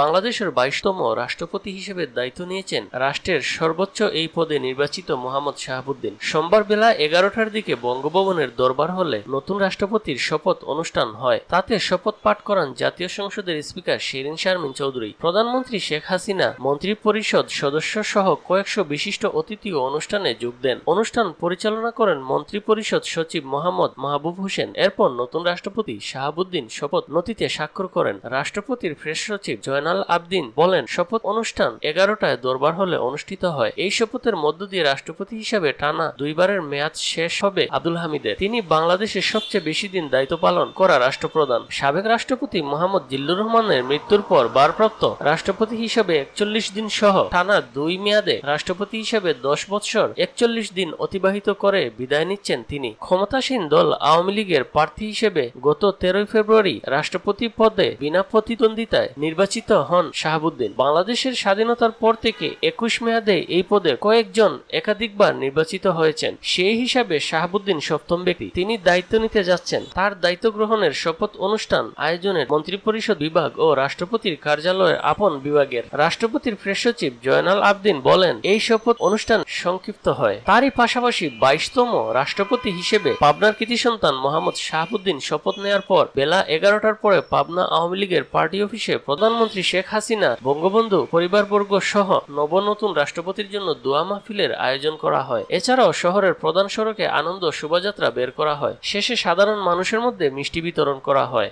বাংলাদেশের বাইশতম রাষ্ট্রপতি হিসেবে দায়িত্ব নিয়েছেন রাষ্ট্রের সর্বোচ্চ এই পদে নির্বাচিত মোহাম্মদ শাহাবুদ্দিন সোমবার বেলা এগারোটার দিকে বঙ্গভবনের দরবার হলে নতুন রাষ্ট্রপতির শপথ অনুষ্ঠান হয় তাতে শপথ পাঠ করান জাতীয় সংসদের স্পিকার শেরিন শারমিন চৌধুরী প্রধানমন্ত্রী শেখ হাসিনা মন্ত্রী পরিষদ সদস্য সহ কয়েকশো বিশিষ্ট অতিথি অনুষ্ঠানে যোগ দেন অনুষ্ঠান পরিচালনা করেন মন্ত্রী পরিষদ সচিব মোহাম্মদ মাহবুব হোসেন এরপর নতুন রাষ্ট্রপতি শাহাবুদ্দিন শপথ নথিতে স্বাক্ষর করেন রাষ্ট্রপতির ফ্রেশ সচিব জয়না আল আবদিন বলেন শপথ অনুষ্ঠান এগারোটায় দরবার হলে অনুষ্ঠিত হয় এই শপথের মধ্য দিয়ে রাষ্ট্রপতি হিসাবে টানা দুইবারের মেয়াদ শেষ হবে আব্দুল হামিদের তিনি বাংলাদেশের সবচেয়ে বেশি দিন দায়িত্ব পালন করা রাষ্ট্রপ্রধান সাবেক রাষ্ট্রপতি মোহাম্মদ জিল্লুর রহমানের মৃত্যুর পর বারপ্রাপ্ত রাষ্ট্রপতি হিসেবে একচল্লিশ দিন সহ টানা দুই মেয়াদে রাষ্ট্রপতি হিসেবে দশ বছর একচল্লিশ দিন অতিবাহিত করে বিদায় নিচ্ছেন তিনি ক্ষমতাসীন দল আওয়ামী লীগের প্রার্থী হিসেবে গত তেরোই ফেব্রুয়ারি রাষ্ট্রপতি পদে বিনা প্রতিদ্বন্দ্বিতায় নির্বাচিত নিযুক্ত হন শাহাবুদ্দিন বাংলাদেশের স্বাধীনতার পর থেকে একুশ মেয়াদে এই পদে কয়েকজন একাধিকবার নির্বাচিত হয়েছেন সেই হিসাবে শাহাবুদ্দিন সপ্তম ব্যক্তি তিনি দায়িত্ব নিতে যাচ্ছেন তার দায়িত্ব গ্রহণের শপথ অনুষ্ঠান আয়োজনের মন্ত্রিপরিষদ বিভাগ ও রাষ্ট্রপতির কার্যালয়ের আপন বিভাগের রাষ্ট্রপতির প্রেস সচিব জয়নাল আবদিন বলেন এই শপথ অনুষ্ঠান সংক্ষিপ্ত হয় তারই পাশাপাশি বাইশতম রাষ্ট্রপতি হিসেবে পাবনার কৃতি সন্তান মোহাম্মদ শাহাবুদ্দিন শপথ নেয়ার পর বেলা এগারোটার পরে পাবনা আওয়ামী লীগের পার্টি অফিসে প্রধানমন্ত্রী প্রধানমন্ত্রী শেখ হাসিনা বঙ্গবন্ধু পরিবারবর্গ সহ নবনতুন রাষ্ট্রপতির জন্য দোয়া মাহফিলের আয়োজন করা হয় এছাড়াও শহরের প্রধান সড়কে আনন্দ শোভাযাত্রা বের করা হয় শেষে সাধারণ মানুষের মধ্যে মিষ্টি বিতরণ করা হয়